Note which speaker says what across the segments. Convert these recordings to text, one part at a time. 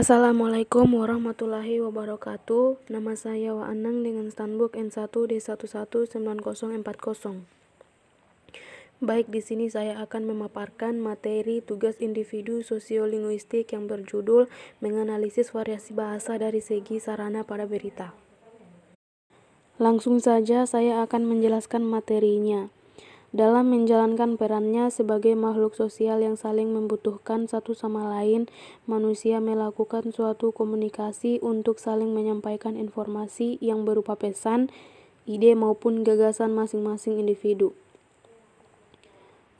Speaker 1: Assalamualaikum warahmatullahi wabarakatuh. Nama saya Waanang dengan Stanbook N1 D119040. Baik, di sini saya akan memaparkan materi tugas individu sosiolinguistik yang berjudul menganalisis variasi bahasa dari segi sarana pada berita. Langsung saja saya akan menjelaskan materinya dalam menjalankan perannya sebagai makhluk sosial yang saling membutuhkan satu sama lain. Manusia melakukan suatu komunikasi untuk saling menyampaikan informasi yang berupa pesan, ide maupun gagasan masing-masing individu.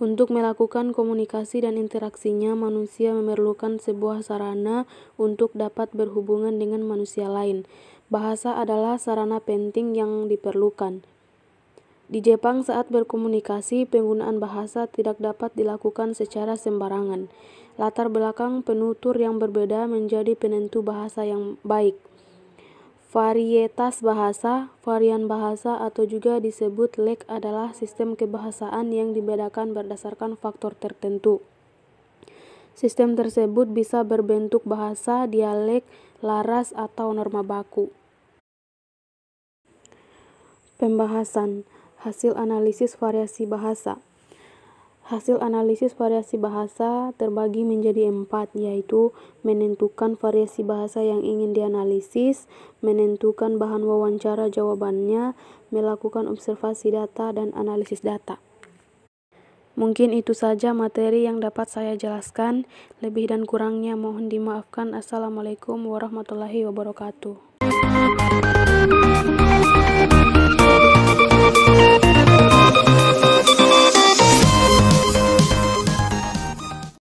Speaker 1: Untuk melakukan komunikasi dan interaksinya, manusia memerlukan sebuah sarana untuk dapat berhubungan dengan manusia lain. Bahasa adalah sarana penting yang diperlukan. Di Jepang, saat berkomunikasi, penggunaan bahasa tidak dapat dilakukan secara sembarangan. Latar belakang penutur yang berbeda menjadi penentu bahasa yang baik. Varietas bahasa, varian bahasa, atau juga disebut lek adalah sistem kebahasaan yang dibedakan berdasarkan faktor tertentu. Sistem tersebut bisa berbentuk bahasa, dialek, laras, atau norma baku. Pembahasan hasil analisis variasi bahasa. Hasil analisis variasi bahasa terbagi menjadi empat, yaitu menentukan variasi bahasa yang ingin dianalisis, menentukan bahan wawancara jawabannya, melakukan observasi data, dan analisis data. Mungkin itu saja materi yang dapat saya jelaskan. Lebih dan kurangnya mohon dimaafkan. Assalamualaikum warahmatullahi wabarakatuh.